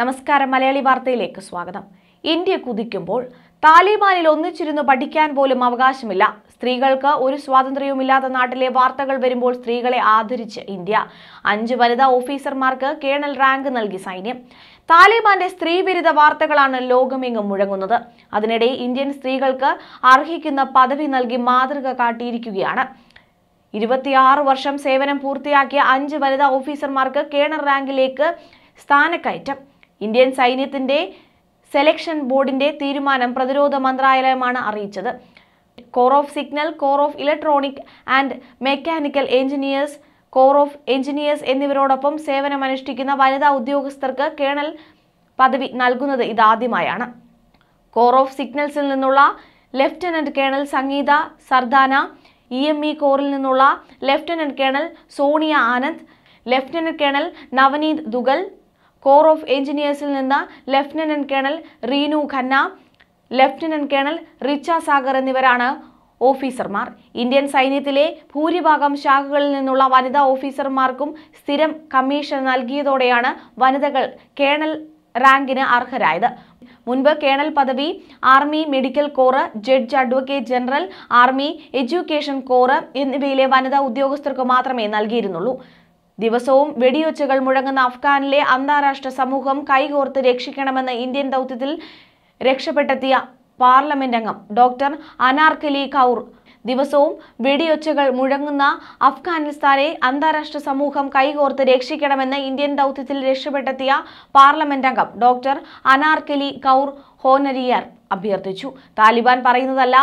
നമസ്കാരം മലയാളി വാർത്തയിലേക്ക് സ്വാഗതം ഇന്ത്യ കുതിക്കുമ്പോൾ താലിബാനിൽ ഒന്നിച്ചിരുന്ന് പഠിക്കാൻ പോലും അവകാശമില്ല സ്ത്രീകൾക്ക് ഒരു സ്വാതന്ത്ര്യവുമില്ലാത്ത നാട്ടിലെ വാർത്തകൾ വരുമ്പോൾ സ്ത്രീകളെ ആദരിച്ച് ഇന്ത്യ അഞ്ച് വനിതാ ഓഫീസർമാർക്ക് കേണൽ റാങ്ക് നൽകി സൈന്യം താലിബാന്റെ സ്ത്രീവിരുദ്ധ വാർത്തകളാണ് ലോകമെങ്ങും മുഴങ്ങുന്നത് അതിനിടെ ഇന്ത്യൻ സ്ത്രീകൾക്ക് അർഹിക്കുന്ന പദവി നൽകി മാതൃക കാട്ടിയിരിക്കുകയാണ് ഇരുപത്തിയാറ് വർഷം സേവനം പൂർത്തിയാക്കിയ അഞ്ച് വനിതാ ഓഫീസർമാർക്ക് കേണൽ റാങ്കിലേക്ക് സ്ഥാനക്കയറ്റം ഇന്ത്യൻ സൈന്യത്തിന്റെ സെലക്ഷൻ ബോർഡിന്റെ തീരുമാനം പ്രതിരോധ മന്ത്രാലയമാണ് അറിയിച്ചത് corps of signal corps of electronic and mechanical engineers corps of engineers എന്നിവരോടൊപ്പം സേവനമനുഷ്ഠിക്കുന്ന വനിതാ ഉദ്യോഗസ്ഥർക്ക് കേണൽ പദവി നൽകുന്നത് ഇതാദ്യമായാണ് കോർ ഓഫ് സിഗ്നൽസിൽ നിന്നുള്ള lieutenant colonel Sangeetha Sardana E M E കോറിൽ നിന്നുള്ള lieutenant colonel Sonia Anand lieutenant colonel Navneet Dugal corps of എഞ്ചിനീയേഴ്സിൽ നിന്ന് lieutenant colonel Reenu Khanna lieutenant colonel Richa Sagar എന്നിവരാണ് ഓഫീസർമാർ ഇന്ത്യൻ സൈന്യത്തിലെ ഭൂരിഭാഗം ശാഖകളിൽ നിന്നുള്ള വനിതാ ഓഫീസർമാർക്കും സ്ഥിരം കമ്മീഷൻ നൽകിയതോടെയാണ് വനിതകൾ കേണൽ റാങ്കിന് അർഹരായത് മുൻപ് കേണൽ പദവി army medical corps judge advocate general army education corps എന്നിവയിലെ വനിതാ ഉദ്യോഗസ്ഥർക്ക് മാത്രമേ നൽകിയിരുന്നുള്ളൂ ദിവസവും വെടിയൊച്ചകൾ മുഴങ്ങുന്ന അഫ്ഗാനിലെ അന്താരാഷ്ട്ര സമൂഹം കൈകോർത്ത് രക്ഷിക്കണമെന്ന് ഇന്ത്യൻ ദൗത്യത്തിൽ രക്ഷപ്പെട്ടെത്തിയ പാർലമെന്റ് അംഗം ഡോക്ടർ അനാർക്കലി കൌർ ദിവസവും വെടിയൊച്ചകൾ മുഴങ്ങുന്ന അഫ്ഗാനിസ്ഥാനെ അന്താരാഷ്ട്ര സമൂഹം കൈകോർത്ത് രക്ഷിക്കണമെന്ന് ഇന്ത്യൻ ദൗത്യത്തിൽ രക്ഷപ്പെട്ടെത്തിയ പാർലമെന്റ് അംഗം ഡോക്ടർ അനാർക്കലി കൌർ ഹോനരിയർ അഭ്യർത്ഥിച്ചു താലിബാൻ പറയുന്നതല്ല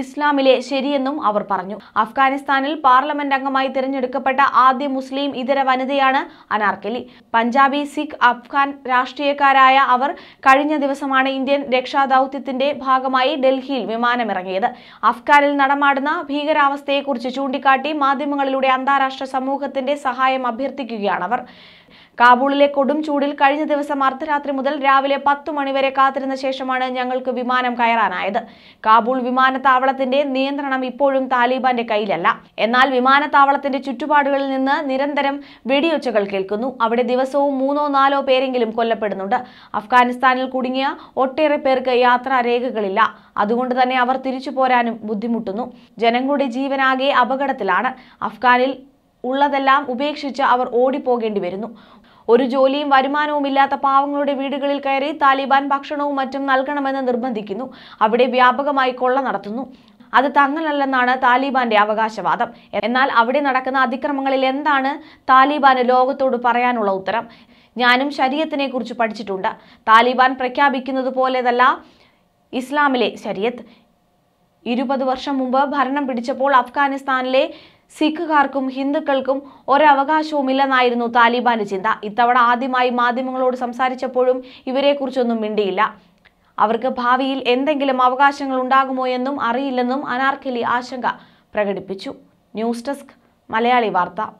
ഇസ്ലാമിലെ ശരിയെന്നും അവർ പറഞ്ഞു അഫ്ഗാനിസ്ഥാനിൽ പാർലമെന്റ് അംഗമായി തിരഞ്ഞെടുക്കപ്പെട്ട ആദ്യ മുസ്ലിം ഇതര വനിതയാണ് അനാർക്കലി പഞ്ചാബി സിഖ് അഫ്ഗാൻ രാഷ്ട്രീയക്കാരായ അവർ കഴിഞ്ഞ ദിവസമാണ് ഇന്ത്യൻ രക്ഷാദൌത്യത്തിന്റെ ഭാഗമായി ഡൽഹിയിൽ വിമാനമിറങ്ങിയത് അഫ്ഗാനിൽ നടമാടുന്ന ഭീകരാവസ്ഥയെക്കുറിച്ച് ചൂണ്ടിക്കാട്ടി മാധ്യമങ്ങളിലൂടെ അന്താരാഷ്ട്ര സമൂഹത്തിന്റെ സഹായം അഭ്യർത്ഥിക്കുകയാണ് അവർ കാബൂളിലെ കൊടും ചൂടിൽ കഴിഞ്ഞ ദിവസം അർദ്ധരാത്രി മുതൽ രാവിലെ പത്തു മണിവരെ കാത്തിരുന്ന ശേഷമാണ് ഞങ്ങൾക്ക് വിമാനം കയറാനായത് കാബൂൾ വിമാനത്താവളത്തിന്റെ നിയന്ത്രണം ഇപ്പോഴും താലിബാന്റെ കയ്യിലല്ല എന്നാൽ വിമാനത്താവളത്തിന്റെ ചുറ്റുപാടുകളിൽ നിന്ന് നിരന്തരം വെടിയൊച്ചകൾ കേൾക്കുന്നു അവിടെ ദിവസവും മൂന്നോ നാലോ പേരെങ്കിലും കൊല്ലപ്പെടുന്നുണ്ട് അഫ്ഗാനിസ്ഥാനിൽ കുടുങ്ങിയ ഒട്ടേറെ പേർക്ക് യാത്രാ രേഖകളില്ല അതുകൊണ്ട് തന്നെ അവർ തിരിച്ചു പോരാനും ബുദ്ധിമുട്ടുന്നു ജനങ്ങളുടെ ജീവനാകെ അപകടത്തിലാണ് അഫ്ഗാനിൽ ഉള്ളതെല്ലാം ഉപേക്ഷിച്ച് അവർ ഓടിപ്പോകേണ്ടി വരുന്നു ഒരു ജോലിയും വരുമാനവും ഇല്ലാത്ത പാവങ്ങളുടെ വീടുകളിൽ കയറി താലിബാൻ ഭക്ഷണവും മറ്റും നൽകണമെന്ന് നിർബന്ധിക്കുന്നു അവിടെ വ്യാപകമായി കൊള്ള നടത്തുന്നു അത് തങ്ങളല്ലെന്നാണ് താലിബാന്റെ അവകാശവാദം എന്നാൽ അവിടെ നടക്കുന്ന അതിക്രമങ്ങളിൽ എന്താണ് താലിബാന് ലോകത്തോട് പറയാനുള്ള ഉത്തരം ഞാനും ശരീരത്തിനെ കുറിച്ച് പഠിച്ചിട്ടുണ്ട് താലിബാൻ പ്രഖ്യാപിക്കുന്നത് പോലെതല്ല ഇസ്ലാമിലെ ശരീരത്ത് ഇരുപത് വർഷം മുമ്പ് ഭരണം പിടിച്ചപ്പോൾ അഫ്ഗാനിസ്ഥാനിലെ സിഖുകാർക്കും ഹിന്ദുക്കൾക്കും ഒരവകാശവുമില്ലെന്നായിരുന്നു താലിബാന്റെ ചിന്ത ഇത്തവണ ആദ്യമായി മാധ്യമങ്ങളോട് സംസാരിച്ചപ്പോഴും ഇവരെക്കുറിച്ചൊന്നും മിണ്ടിയില്ല അവർക്ക് ഭാവിയിൽ എന്തെങ്കിലും അവകാശങ്ങൾ ഉണ്ടാകുമോ എന്നും അറിയില്ലെന്നും അനാർക്കലി ആശങ്ക പ്രകടിപ്പിച്ചു ന്യൂസ് ഡെസ്ക് മലയാളി വാർത്ത